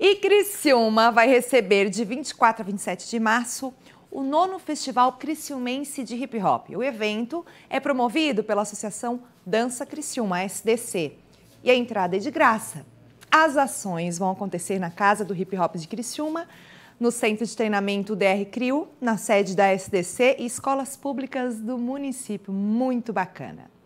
E Criciúma vai receber de 24 a 27 de março o nono Festival Criciumense de Hip Hop. O evento é promovido pela Associação Dança Criciúma, SDC, e a entrada é de graça. As ações vão acontecer na Casa do Hip Hop de Criciúma, no Centro de Treinamento DR CRIU, na sede da SDC e escolas públicas do município. Muito bacana.